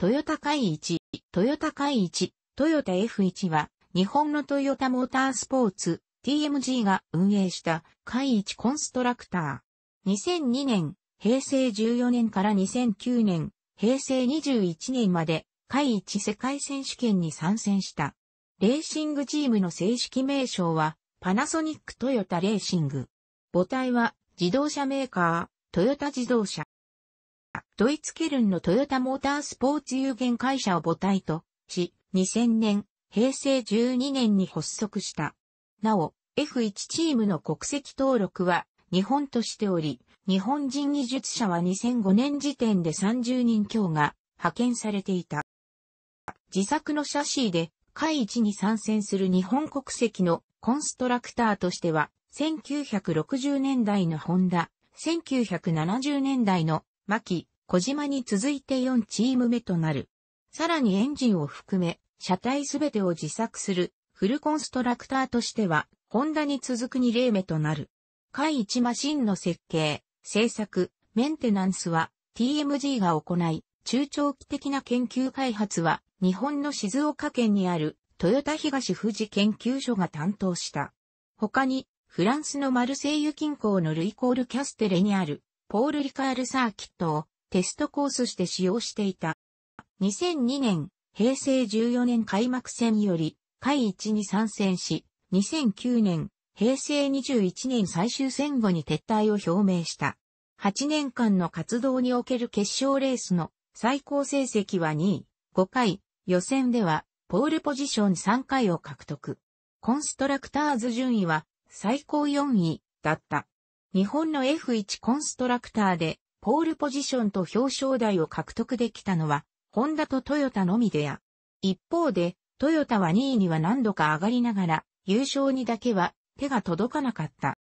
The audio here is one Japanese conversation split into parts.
トヨタ海一、トヨタ海一、トヨタ F1 は、日本のトヨタモータースポーツ、TMG が運営した海一コンストラクター。2002年、平成14年から2009年、平成21年まで、海一世界選手権に参戦した。レーシングチームの正式名称は、パナソニックトヨタレーシング。母体は、自動車メーカー、トヨタ自動車。ドイツケルンのトヨタモータースポーツ有限会社を母体とし、2000年、平成12年に発足した。なお、F1 チームの国籍登録は日本としており、日本人技術者は2005年時点で30人強が派遣されていた。自作のシャシーで、海一に参戦する日本国籍のコンストラクターとしては、1960年代のホンダ、1970年代のマキ、小島に続いて4チーム目となる。さらにエンジンを含め、車体すべてを自作する、フルコンストラクターとしては、ホンダに続く2例目となる。海1マシンの設計、製作、メンテナンスは TMG が行い、中長期的な研究開発は日本の静岡県にある豊田東富士研究所が担当した。他に、フランスのマルセイユ近郊のルイコールキャステレにあるポール・リカールサーキットをテストコースして使用していた。2002年、平成14年開幕戦より、下位1に参戦し、2009年、平成21年最終戦後に撤退を表明した。8年間の活動における決勝レースの最高成績は2位、5回、予選では、ポールポジション3回を獲得。コンストラクターズ順位は、最高4位、だった。日本の F1 コンストラクターで、ポールポジションと表彰台を獲得できたのは、ホンダとトヨタのみでや。一方で、トヨタは2位には何度か上がりながら、優勝にだけは手が届かなかった。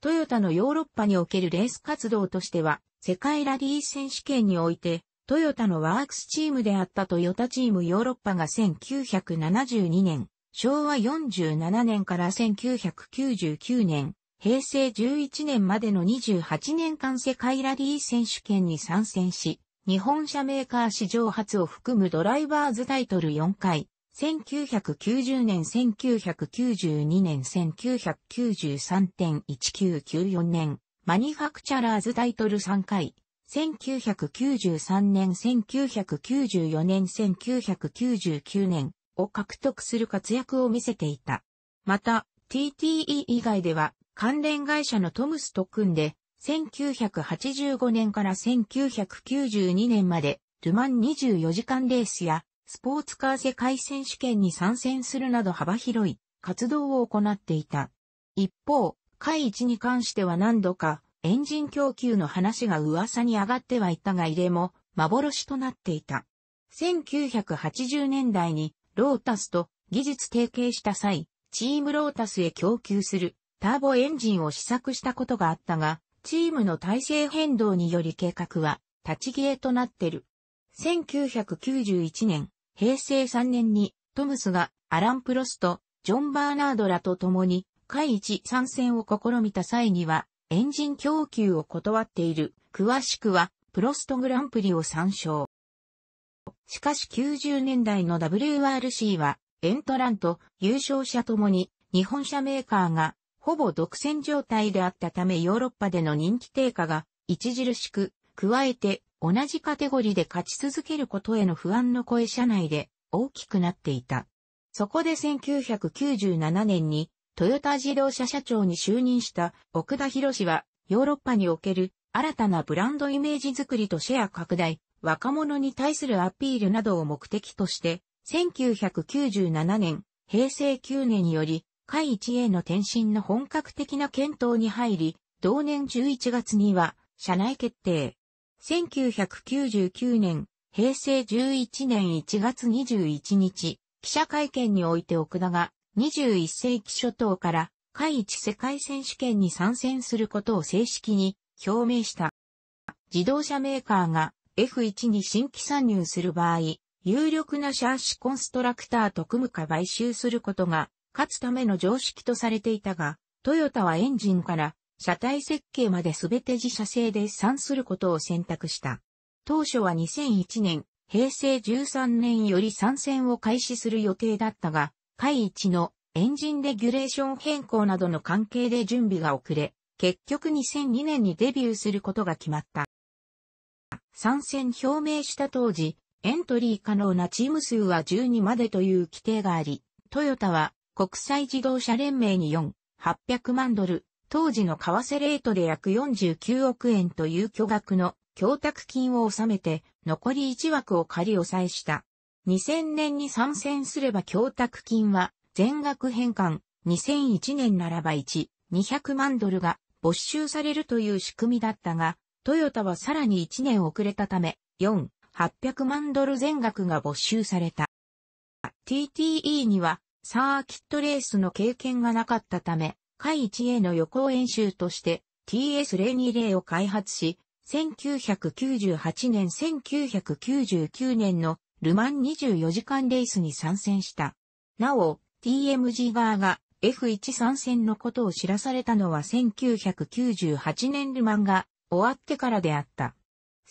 トヨタのヨーロッパにおけるレース活動としては、世界ラリー選手権において、トヨタのワークスチームであったトヨタチームヨーロッパが1972年、昭和47年から1999年、平成11年までの28年間世界ラリー選手権に参戦し、日本車メーカー史上初を含むドライバーズタイトル4回、1990年、1992年、1993.1994年、マニファクチャラーズタイトル3回、1993年、1994年、1999年を獲得する活躍を見せていた。また、TTE 以外では、関連会社のトムスと組んで、1985年から1992年まで、ルマン24時間レースや、スポーツカー世界選手権に参戦するなど幅広い活動を行っていた。一方、海一に関しては何度かエンジン供給の話が噂に上がってはいたが入れも幻となっていた。1980年代にロータスと技術提携した際、チームロータスへ供給するターボエンジンを試作したことがあったが、チームの体制変動により計画は立ち消えとなってる。1991年、平成3年にトムスがアラン・プロスト、ジョン・バーナードらと共に海一参戦を試みた際にはエンジン供給を断っている。詳しくはプロストグランプリを参照。しかし90年代の WRC はエントラント優勝者ともに日本車メーカーがほぼ独占状態であったためヨーロッパでの人気低下が著しく、加えて同じカテゴリーで勝ち続けることへの不安の声社内で大きくなっていた。そこで1997年にトヨタ自動車社長に就任した奥田博士はヨーロッパにおける新たなブランドイメージ作りとシェア拡大、若者に対するアピールなどを目的として、1997年、平成9年より海一への転身の本格的な検討に入り、同年11月には、社内決定。1999年、平成11年1月21日、記者会見において奥田が、21世紀初頭から、海一世界選手権に参戦することを正式に表明した。自動車メーカーが F1 に新規参入する場合、有力なシャーシコンストラクターと組むか買収することが勝つための常識とされていたが、トヨタはエンジンから車体設計まで全て自社製で算することを選択した。当初は2001年、平成13年より参戦を開始する予定だったが、会一のエンジンレギュレーション変更などの関係で準備が遅れ、結局2002年にデビューすることが決まった。参戦表明した当時、エントリー可能なチーム数は12までという規定があり、トヨタは国際自動車連盟に4、800万ドル、当時の為替レートで約49億円という巨額の供託金を納めて、残り1枠を仮押さえした。2000年に参戦すれば供託金は全額返還、2001年ならば1、200万ドルが没収されるという仕組みだったが、トヨタはさらに1年遅れたため、4、800万ドル全額が没収された。TTE にはサーキットレースの経験がなかったため、海一への予行演習として TS020 を開発し、1998年1999年のルマン24時間レースに参戦した。なお、TMG 側が F1 参戦のことを知らされたのは1998年ルマンが終わってからであった。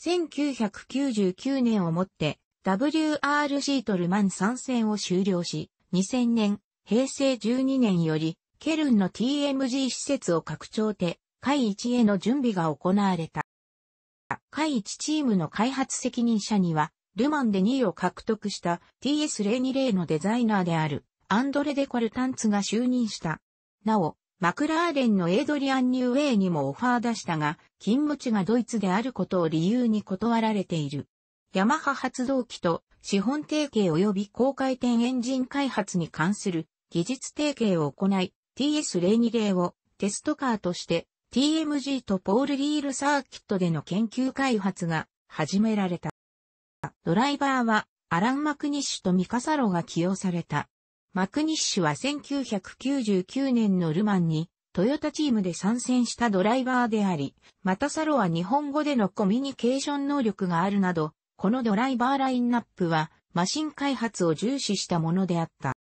1999年をもって WRC とルマン参戦を終了し、2000年、平成12年より、ケルンの TMG 施設を拡張て、会1への準備が行われた。会1チームの開発責任者には、ルマンで2位を獲得した TS020 のデザイナーであるアンドレ・デ・コルタンツが就任した。なお、マクラーレンのエイドリアン・ニューウェイにもオファー出したが、勤務地がドイツであることを理由に断られている。ヤマハ発動機と資本提携及び高回転エンジン開発に関する技術提携を行い、TS020 をテストカーとして TMG とポールリールサーキットでの研究開発が始められた。ドライバーはアラン・マクニッシュとミカサロが起用された。マクニッシュは1999年のルマンにトヨタチームで参戦したドライバーであり、またサロは日本語でのコミュニケーション能力があるなど、このドライバーラインナップはマシン開発を重視したものであった。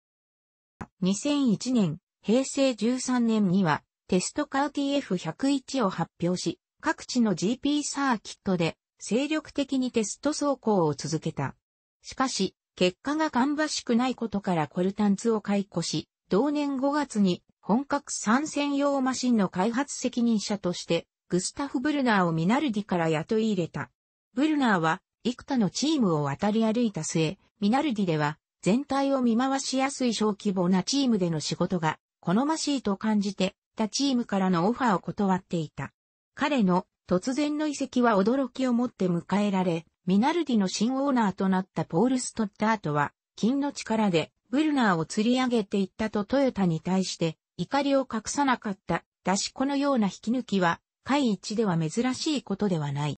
2001年、平成13年にはテストカー TF101 を発表し、各地の GP サーキットで精力的にテスト走行を続けた。しかし、結果が芳しくないことからコルタンツを解雇し、同年5月に本格参戦用マシンの開発責任者として、グスタフ・ブルナーをミナルディから雇い入れた。ブルナーは幾多のチームを渡り歩いた末、ミナルディでは全体を見回しやすい小規模なチームでの仕事が好ましいと感じて、他チームからのオファーを断っていた。彼の突然の遺跡は驚きをもって迎えられ、ミナルディの新オーナーとなったポール・ストッタートは、金の力でブルナーを釣り上げていったとトヨタに対して、怒りを隠さなかった、出し子のような引き抜きは、会一では珍しいことではない。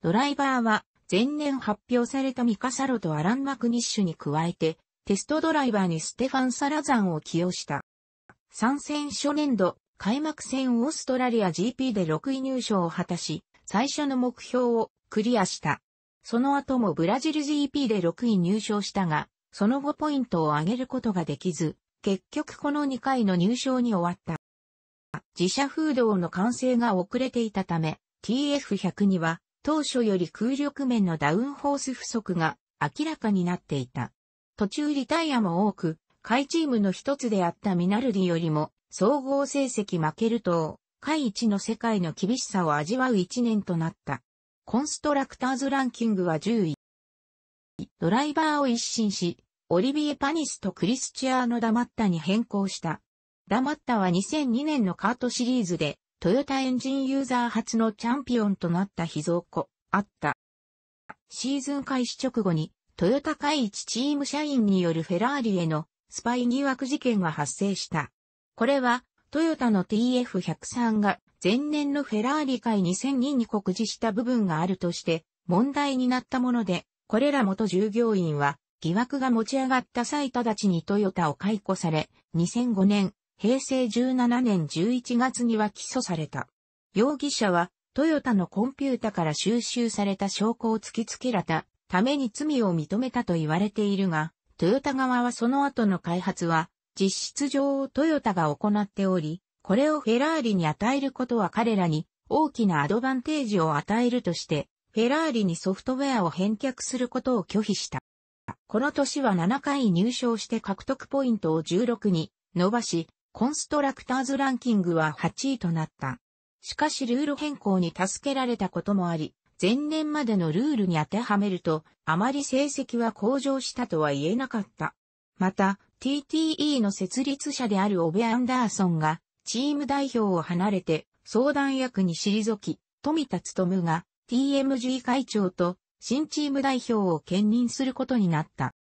ドライバーは前年発表されたミカサロとアラン・マクニッシュに加えて、テストドライバーにステファン・サラザンを起用した。参戦初年度、開幕戦オーストラリア GP で6位入賞を果たし、最初の目標をクリアした。その後もブラジル GP で6位入賞したが、その後ポイントを上げることができず、結局この2回の入賞に終わった。自社風道の完成が遅れていたため、TF100 には当初より空力面のダウンフォース不足が明らかになっていた。途中リタイアも多く、下位チームの一つであったミナルディよりも、総合成績負けると、下位1の世界の厳しさを味わう一年となった。コンストラクターズランキングは10位。ドライバーを一新し、オリビエ・パニスとクリスチアーノ・ダマッタに変更した。ダマッタは2002年のカートシリーズでトヨタエンジンユーザー初のチャンピオンとなった秘蔵庫、あった。シーズン開始直後に、トヨタ会一チーム社員によるフェラーリへのスパイ疑惑事件が発生した。これは、トヨタの TF103 が前年のフェラーリ会2 0 0 0人に告示した部分があるとして問題になったもので、これら元従業員は疑惑が持ち上がった際直ちにトヨタを解雇され、2005年平成17年11月には起訴された。容疑者は、トヨタのコンピュータから収集された証拠を突きつけられたために罪を認めたと言われているが、トヨタ側はその後の開発は、実質上トヨタが行っており、これをフェラーリに与えることは彼らに大きなアドバンテージを与えるとして、フェラーリにソフトウェアを返却することを拒否した。この年は7回入賞して獲得ポイントを16に伸ばし、コンストラクターズランキングは8位となった。しかしルール変更に助けられたこともあり、前年までのルールに当てはめると、あまり成績は向上したとは言えなかった。また、TTE の設立者であるオベ・アンダーソンが、チーム代表を離れて、相談役に退き、富田務が TMG 会長と新チーム代表を兼任することになった。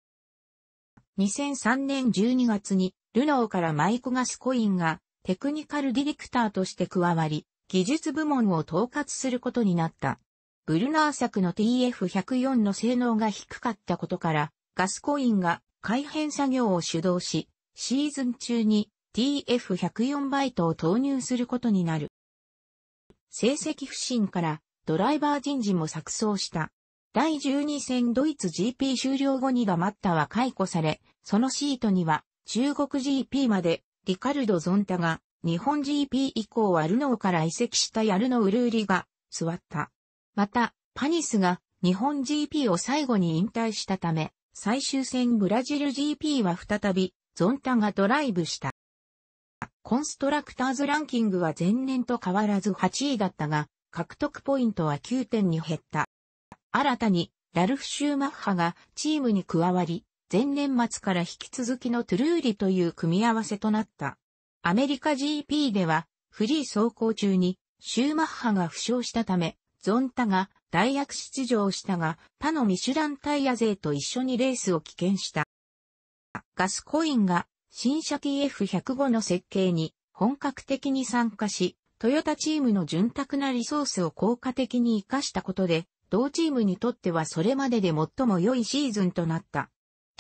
2003年12月にルノーからマイク・ガスコインがテクニカルディレクターとして加わり、技術部門を統括することになった。ブルナー作の TF104 の性能が低かったことから、ガスコインが改変作業を主導し、シーズン中に TF104 バイトを投入することになる。成績不振からドライバー人事も錯綜した。第12戦ドイツ GP 終了後にガマッタは解雇され、そのシートには中国 GP まで、リカルド・ゾンタが、日本 GP 以降はルノーから移籍したヤルノ・ウルーリが、座った。また、パニスが、日本 GP を最後に引退したため、最終戦ブラジル GP は再び、ゾンタがドライブした。コンストラクターズランキングは前年と変わらず8位だったが、獲得ポイントは9点に減った。新たに、ラルフ・シューマッハがチームに加わり、前年末から引き続きのトゥルーリという組み合わせとなった。アメリカ GP では、フリー走行中に、シューマッハが負傷したため、ゾンタが代役出場したが、他のミシュランタイヤ勢と一緒にレースを棄権した。ガスコインが新車 TF105 の設計に本格的に参加し、トヨタチームの潤沢なリソースを効果的に活かしたことで、同チームにとってはそれまでで最も良いシーズンとなった。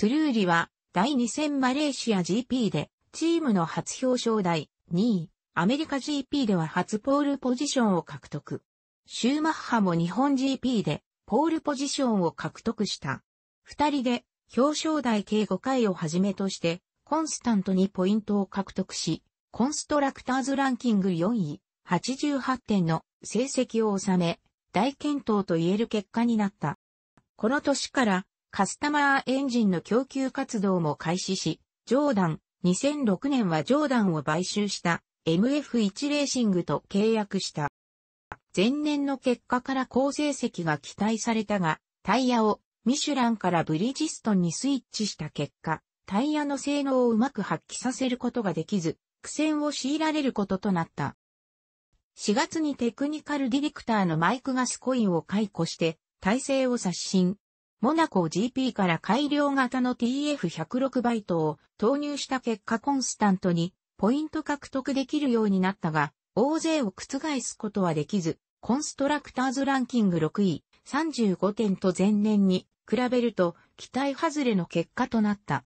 トゥルーリは第2戦マレーシア GP でチームの初表彰台2位、アメリカ GP では初ポールポジションを獲得。シューマッハも日本 GP でポールポジションを獲得した。二人で表彰台計5回をはじめとしてコンスタントにポイントを獲得し、コンストラクターズランキング4位、88点の成績を収め、大健闘と言える結果になった。この年からカスタマーエンジンの供給活動も開始し、ジョーダン、2006年はジョーダンを買収した MF1 レーシングと契約した。前年の結果から好成績が期待されたが、タイヤをミシュランからブリヂストンにスイッチした結果、タイヤの性能をうまく発揮させることができず、苦戦を強いられることとなった。4月にテクニカルディレクターのマイク・ガスコインを解雇して、体制を刷新。モナコ GP から改良型の TF106 バイトを投入した結果コンスタントにポイント獲得できるようになったが、大勢を覆すことはできず、コンストラクターズランキング6位、35点と前年に比べると期待外れの結果となった。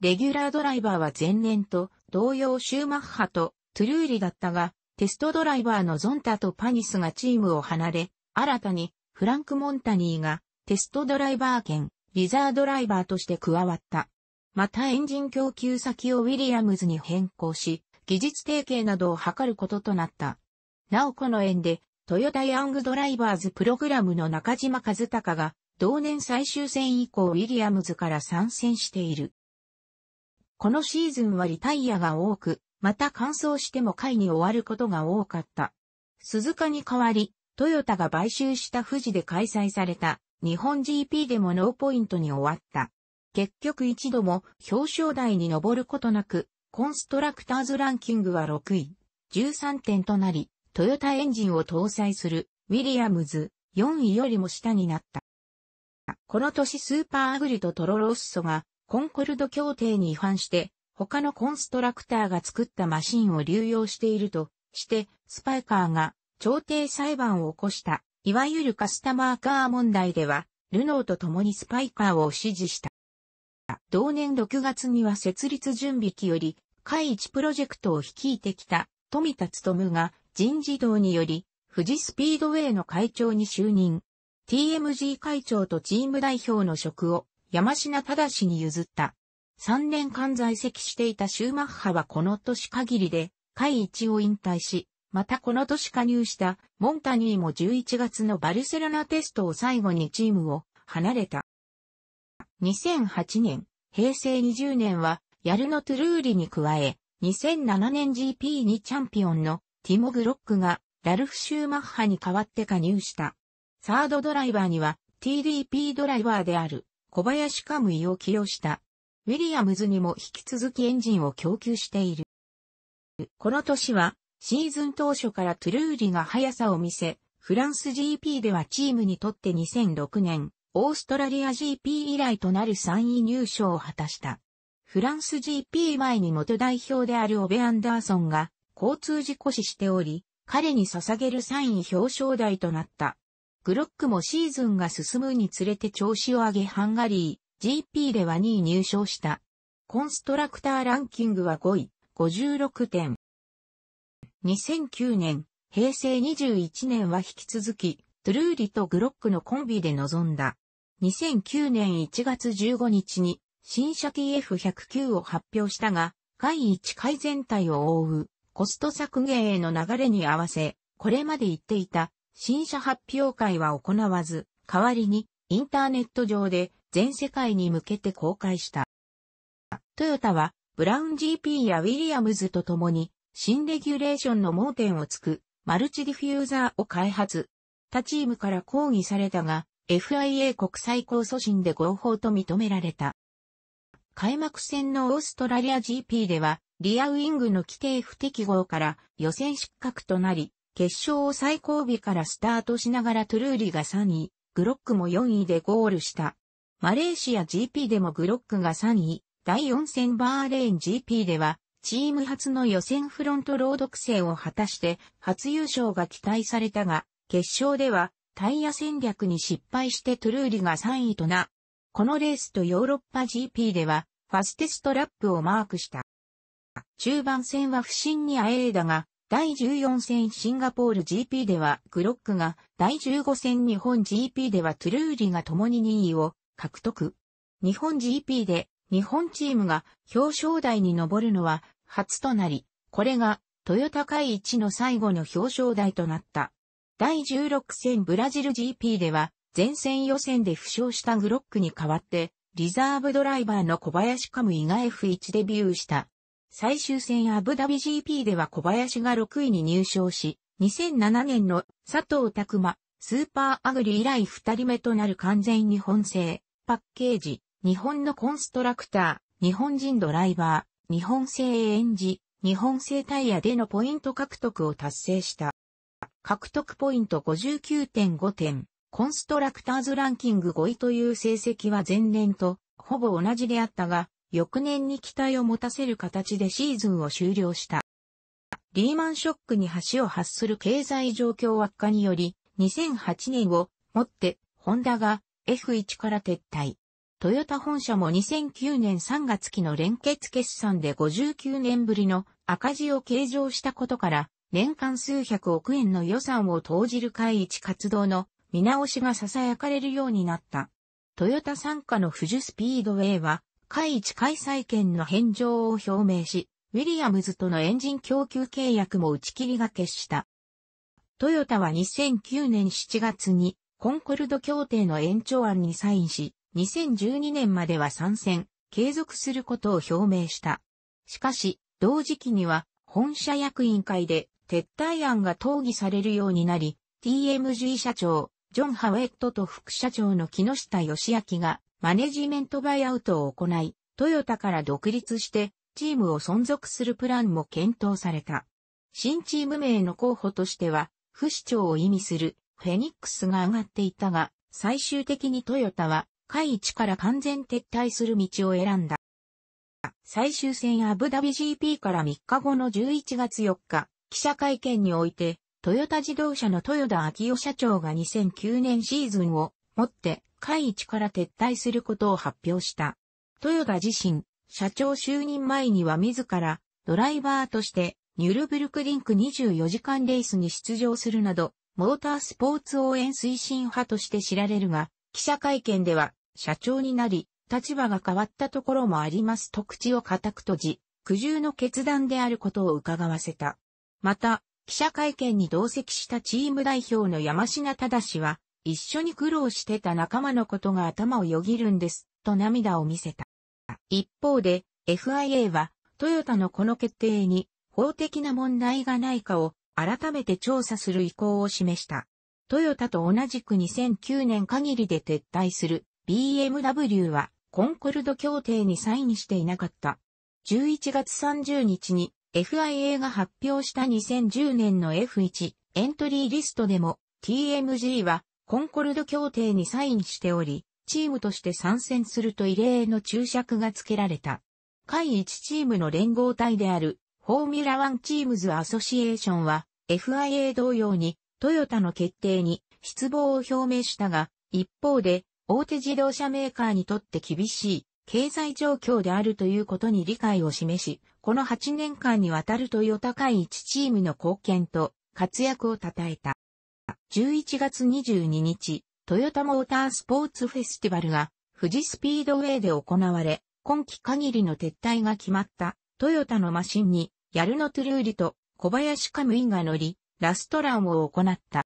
レギュラードライバーは前年と同様シューマッハとトゥルーリだったが、テストドライバーのゾンタとパニスがチームを離れ、新たにフランク・モンタニーがテストドライバー兼リザードライバーとして加わった。またエンジン供給先をウィリアムズに変更し、技術提携などを図ることとなった。なおこの縁で、トヨタヤングドライバーズプログラムの中島和孝が、同年最終戦以降ウィリアムズから参戦している。このシーズンはリタイアが多く、また乾燥しても会に終わることが多かった。鈴鹿に代わり、トヨタが買収した富士で開催された日本 GP でもノーポイントに終わった。結局一度も表彰台に上ることなく、コンストラクターズランキングは6位、13点となり、トヨタエンジンを搭載するウィリアムズ4位よりも下になった。この年スーパーアグリとトロロッソがコンコルド協定に違反して他のコンストラクターが作ったマシンを流用しているとしてスパイカーが調停裁判を起こした。いわゆるカスタマーカー問題では、ルノーと共にスパイカーを支持した。同年6月には設立準備期より、会一プロジェクトを率いてきた富田務が人事堂により、富士スピードウェイの会長に就任。TMG 会長とチーム代表の職を山品正に譲った。3年間在籍していたシューマッハはこの年限りで、会一を引退し、またこの年加入したモンタニーも11月のバルセロナテストを最後にチームを離れた。2008年、平成20年はヤルノ・トゥルーリに加え、2007年 GP2 チャンピオンのティモ・グロックがラルフ・シューマッハに代わって加入した。サードドライバーには TDP ドライバーである小林カムイを起用した。ウィリアムズにも引き続きエンジンを供給している。この年はシーズン当初からトゥルーリが速さを見せ、フランス GP ではチームにとって2006年、オーストラリア GP 以来となる3位入賞を果たした。フランス GP 前に元代表であるオベ・アンダーソンが交通事故死しており、彼に捧げる3位表彰台となった。グロックもシーズンが進むにつれて調子を上げハンガリー、GP では2位入賞した。コンストラクターランキングは5位、56点。2009年、平成21年は引き続き、トゥルーリとグロックのコンビで臨んだ。2009年1月15日に、新車 TF109 を発表したが、第1回全体を覆う、コスト削減への流れに合わせ、これまで言っていた、新車発表会は行わず、代わりに、インターネット上で、全世界に向けて公開した。トヨタは、ブラウン GP やウィリアムズと共に、新レギュレーションの盲点をつく、マルチディフューザーを開発。他チームから抗議されたが、FIA 国際控訴審で合法と認められた。開幕戦のオーストラリア GP では、リアウィングの規定不適合から予選失格となり、決勝を最後尾からスタートしながらトゥルーリが3位、グロックも4位でゴールした。マレーシア GP でもグロックが3位、第4戦バーレーン GP ではチーム初の予選フロントロード苦戦を果たして初優勝が期待されたが、決勝ではタイヤ戦略に失敗してトゥルーリが3位とな。このレースとヨーロッパ GP ではファステストラップをマークした。中盤戦は不振にあえいだが、第14戦シンガポール GP ではグロックが、第15戦日本 GP ではトゥルーリが共に2位を獲得。日本 GP で日本チームが表彰台に上るのは初となり、これが、豊高い一の最後の表彰台となった。第16戦ブラジル GP では、前線予選で負傷したグロックに代わって、リザーブドライバーの小林カムイが F1 デビューした。最終戦アブダビ GP では小林が6位に入賞し、2007年の佐藤拓馬、スーパーアグリ以来2人目となる完全日本製、パッケージ、日本のコンストラクター、日本人ドライバー、日本製演じ、日本製タイヤでのポイント獲得を達成した。獲得ポイント59.5点、コンストラクターズランキング5位という成績は前年とほぼ同じであったが、翌年に期待を持たせる形でシーズンを終了した。リーマンショックに橋を発する経済状況悪化により、2008年をもって、ホンダが F1 から撤退。トヨタ本社も2009年3月期の連結決算で59年ぶりの赤字を計上したことから、年間数百億円の予算を投じる会一活動の見直しが囁かれるようになった。トヨタ参加の富士スピードウェイは、会一開催権の返上を表明し、ウィリアムズとのエンジン供給契約も打ち切りが決した。トヨタは2009年7月にコンコルド協定の延長案にサインし、2012年までは参戦、継続することを表明した。しかし、同時期には、本社役員会で撤退案が討議されるようになり、TMG 社長、ジョン・ハウェットと副社長の木下義明がマネジメントバイアウトを行い、トヨタから独立してチームを存続するプランも検討された。新チーム名の候補としては、不死長を意味するフェニックスが上がっていたが、最終的にトヨタは海一から完全撤退する道を選んだ。最終戦アブダビ GP から3日後の11月4日、記者会見において、トヨタ自動車の豊田昭夫社長が2009年シーズンをもって海一から撤退することを発表した。豊田自身、社長就任前には自らドライバーとしてニュルブルクリンク24時間レースに出場するなど、モータースポーツ応援推進派として知られるが、記者会見では社長になり、立場が変わったところもありますと口を固く閉じ、苦渋の決断であることを伺わせた。また、記者会見に同席したチーム代表の山品正は、一緒に苦労してた仲間のことが頭をよぎるんです、と涙を見せた。一方で、FIA は、トヨタのこの決定に、法的な問題がないかを、改めて調査する意向を示した。トヨタと同じく2009年限りで撤退する BMW はコンコルド協定にサインしていなかった。11月30日に FIA が発表した2010年の F1 エントリーリストでも TMG はコンコルド協定にサインしており、チームとして参戦すると異例の注釈が付けられた。会1チームの連合体であるフォーミュラワンチームズアソシエーションは FIA 同様にトヨタの決定に失望を表明したが、一方で大手自動車メーカーにとって厳しい経済状況であるということに理解を示し、この8年間にわたるトヨタ会1チームの貢献と活躍を称えた。11月22日、トヨタモータースポーツフェスティバルが富士スピードウェイで行われ、今季限りの撤退が決まったトヨタのマシンにヤルノトゥルーリと小林カムイが乗り、ラストランを行った。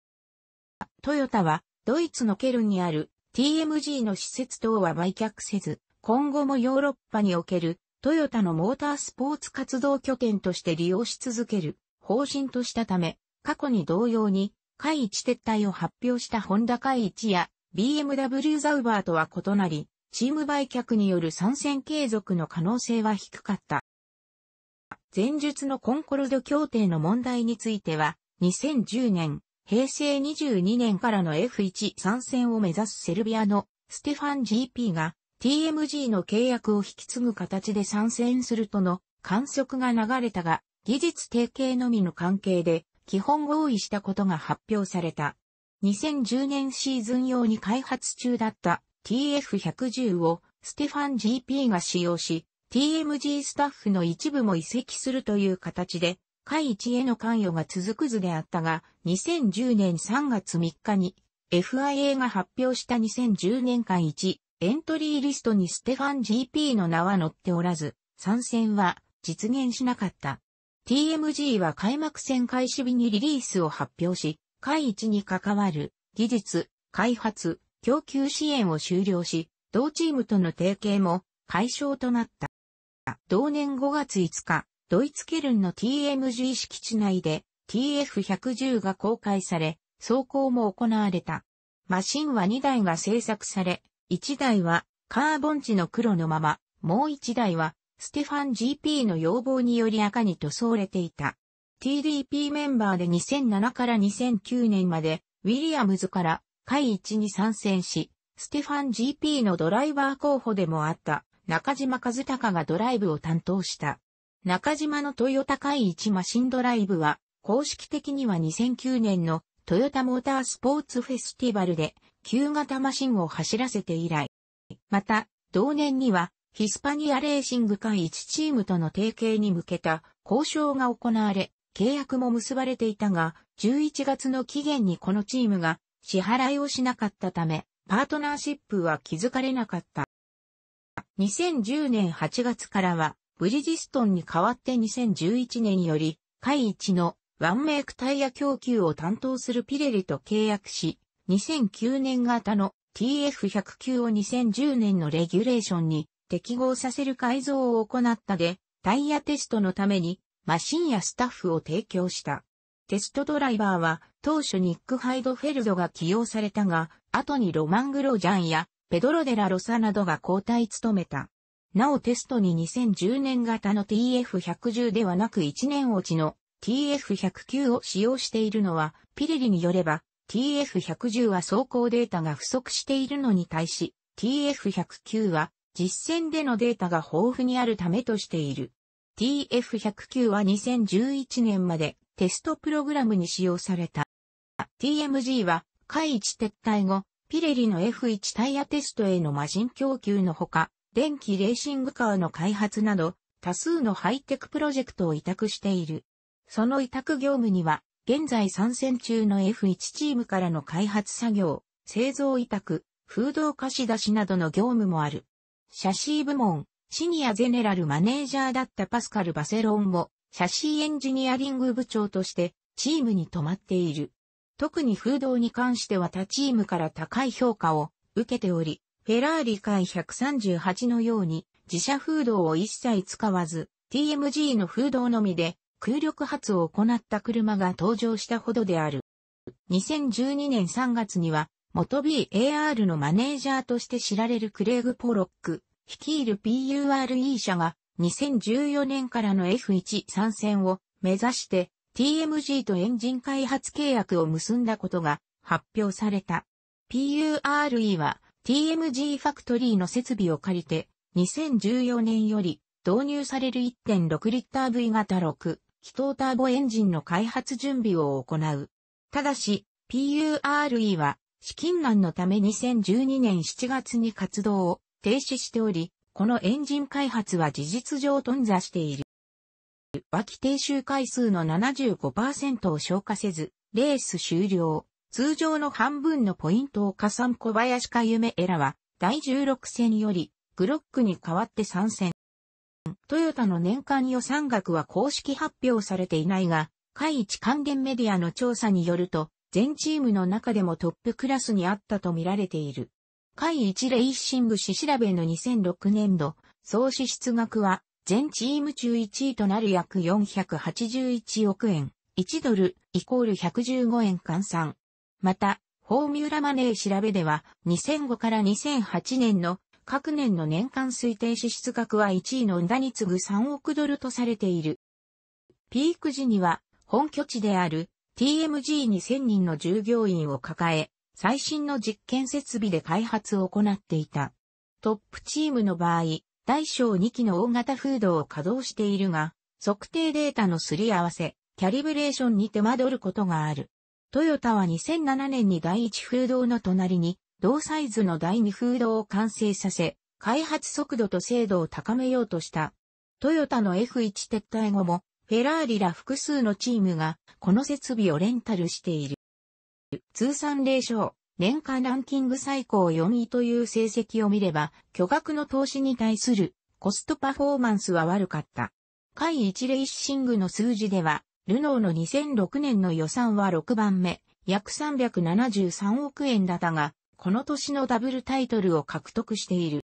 トヨタはドイツのケルンにある TMG の施設等は売却せず、今後もヨーロッパにおけるトヨタのモータースポーツ活動拠点として利用し続ける方針としたため、過去に同様に、会一撤退を発表したホンダ会一や BMW ザウバーとは異なり、チーム売却による参戦継続の可能性は低かった。前述のコンコルド協定の問題については、2010年、平成22年からの F1 参戦を目指すセルビアのステファン GP が TMG の契約を引き継ぐ形で参戦するとの観測が流れたが、技術提携のみの関係で基本合意したことが発表された。2010年シーズン用に開発中だった TF110 をステファン GP が使用し、TMG スタッフの一部も移籍するという形で海一への関与が続く図であったが、2010年3月3日に FIA が発表した2010年間1エントリーリストにステファン GP の名は載っておらず、参戦は実現しなかった。TMG は開幕戦開始日にリリースを発表し、海一に関わる技術、開発、供給支援を終了し、同チームとの提携も解消となった。同年5月5日、ドイツケルンの TMG 敷地内で TF110 が公開され、走行も行われた。マシンは2台が製作され、1台はカーボン地の黒のまま、もう1台はステファン GP の要望により赤に塗装れていた。TDP メンバーで2007から2009年まで、ウィリアムズから会一に参戦し、ステファン GP のドライバー候補でもあった中島和孝がドライブを担当した。中島のトヨタ海一マシンドライブは、公式的には2009年のトヨタモータースポーツフェスティバルで旧型マシンを走らせて以来。また、同年にはヒスパニアレーシング会1チームとの提携に向けた交渉が行われ、契約も結ばれていたが、11月の期限にこのチームが支払いをしなかったため、パートナーシップは築かれなかった。2010年8月からは、ブリヂストンに代わって2011年より、会一のワンメイクタイヤ供給を担当するピレリと契約し、2009年型の TF109 を2010年のレギュレーションに適合させる改造を行ったで、タイヤテストのためにマシンやスタッフを提供した。テストドライバーは当初ニック・ハイドフェルドが起用されたが、後にロマン・グロジャンやペドロ・デラ・ロサなどが交代務めた。なおテストに2010年型の TF110 ではなく1年落ちの TF109 を使用しているのは、ピレリによれば、TF110 は走行データが不足しているのに対し、TF109 は実践でのデータが豊富にあるためとしている。TF109 は2011年までテストプログラムに使用された。TMG は、海一撤退後、ピレリの F1 タイヤテストへの魔人供給のほか、電気レーシングカーの開発など、多数のハイテクプロジェクトを委託している。その委託業務には、現在参戦中の F1 チームからの開発作業、製造委託、風土貸し出しなどの業務もある。シャシー部門、シニアゼネラルマネージャーだったパスカル・バセロンも、シャシーエンジニアリング部長として、チームに泊まっている。特に風土に関しては他チームから高い評価を受けており、フェラーリ界138のように自社風洞を一切使わず TMG の風洞のみで空力発を行った車が登場したほどである。2012年3月には元 BAR のマネージャーとして知られるクレイグ・ポロック、率いる PURE 社が2014年からの F1 参戦を目指して TMG とエンジン開発契約を結んだことが発表された。PURE は TMG ファクトリーの設備を借りて、2014年より導入される1.6リッター V 型6気筒ターボエンジンの開発準備を行う。ただし、PURE は資金難のため2012年7月に活動を停止しており、このエンジン開発は事実上頓挫している。脇停周回数の75%を消化せず、レース終了。通常の半分のポイントを加算小林か夢エラは、第16戦より、グロックに代わって参戦。トヨタの年間予算額は公式発表されていないが、会一関連メディアの調査によると、全チームの中でもトップクラスにあったと見られている。会一レイシング市調べの2006年度、総支出額は、全チーム中1位となる約481億円、1ドル、イコール115円換算。また、フォーミュラマネー調べでは、2005から2008年の各年の年間推定支出額は1位のンダに次ぐ3億ドルとされている。ピーク時には、本拠地である TMG2000 人の従業員を抱え、最新の実験設備で開発を行っていた。トップチームの場合、大小2機の大型フードを稼働しているが、測定データのすり合わせ、キャリブレーションに手間取ることがある。トヨタは2007年に第1風洞の隣に、同サイズの第2風洞を完成させ、開発速度と精度を高めようとした。トヨタの F1 撤退後も、フェラーリら複数のチームが、この設備をレンタルしている。通算0勝、年間ランキング最高4位という成績を見れば、巨額の投資に対するコストパフォーマンスは悪かった。下位レイシングの数字では、ルノーの2006年の予算は6番目、約373億円だったが、この年のダブルタイトルを獲得している。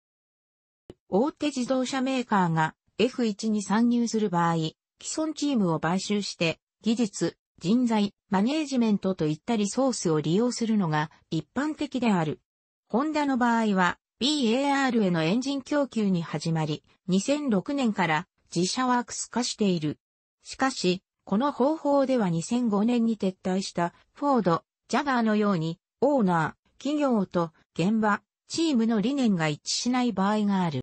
大手自動車メーカーが F1 に参入する場合、既存チームを買収して、技術、人材、マネージメントといったリソースを利用するのが一般的である。ホンダの場合は、BAR へのエンジン供給に始まり、2006年から自社ワークス化している。しかし、この方法では2005年に撤退したフォード、ジャガーのようにオーナー、企業と現場、チームの理念が一致しない場合がある。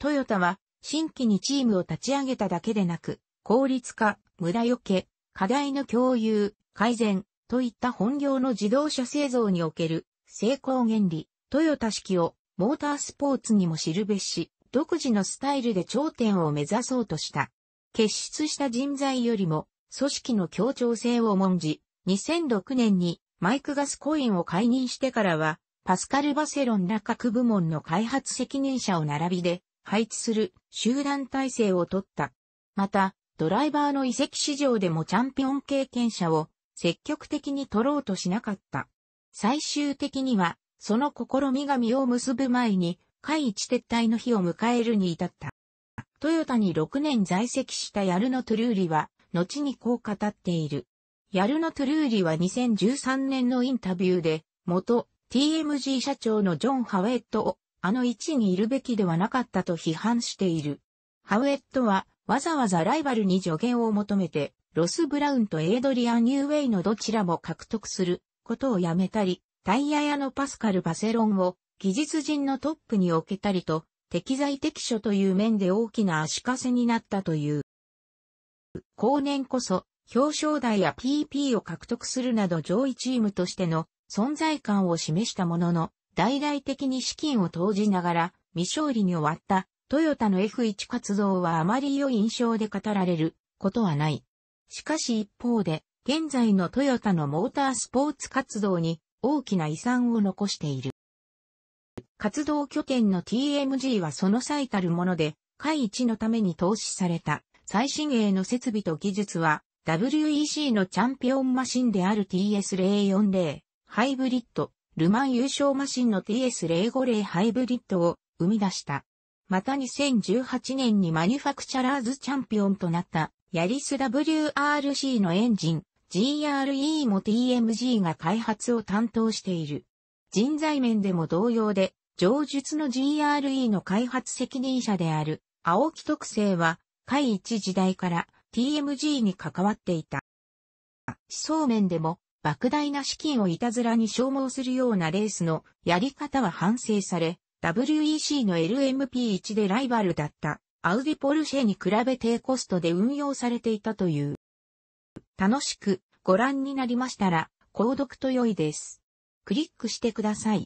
トヨタは新規にチームを立ち上げただけでなく、効率化、無駄よけ、課題の共有、改善といった本業の自動車製造における成功原理、トヨタ式をモータースポーツにも知るべし、独自のスタイルで頂点を目指そうとした。結出した人材よりも、組織の協調性を重んじ、2006年にマイク・ガスコインを解任してからは、パスカル・バセロンら各部門の開発責任者を並びで配置する集団体制を取った。また、ドライバーの遺跡市場でもチャンピオン経験者を積極的に取ろうとしなかった。最終的には、その試みが実を結ぶ前に、会一撤退の日を迎えるに至った。トヨタに6年在籍したヤルノ・トゥルーリは、後にこう語っている。ヤルノ・トゥルーリは2013年のインタビューで、元 TMG 社長のジョン・ハウェットを、あの位置にいるべきではなかったと批判している。ハウェットは、わざわざライバルに助言を求めて、ロス・ブラウンとエイドリアン・ニューウェイのどちらも獲得することをやめたり、タイヤ屋のパスカル・バセロンを技術人のトップに置けたりと、適材適所という面で大きな足かせになったという。後年こそ、表彰台や PP を獲得するなど上位チームとしての存在感を示したものの、大々的に資金を投じながら未勝利に終わったトヨタの F1 活動はあまり良い印象で語られることはない。しかし一方で、現在のトヨタのモータースポーツ活動に大きな遺産を残している。活動拠点の TMG はその最たるもので、会一のために投資された最新鋭の設備と技術は、WEC のチャンピオンマシンである TS040 ハイブリッド、ルマン優勝マシンの TS050 ハイブリッドを生み出した。また2018年にマニュファクチャラーズチャンピオンとなったヤリス WRC のエンジン GRE も TMG が開発を担当している。人材面でも同様で上述の GRE の開発責任者である青木特製は、海一時代から TMG に関わっていた。思想面でも、莫大な資金をいたずらに消耗するようなレースのやり方は反省され、WEC の LMP1 でライバルだったアウディポルシェに比べ低コストで運用されていたという。楽しくご覧になりましたら、購読と良いです。クリックしてください。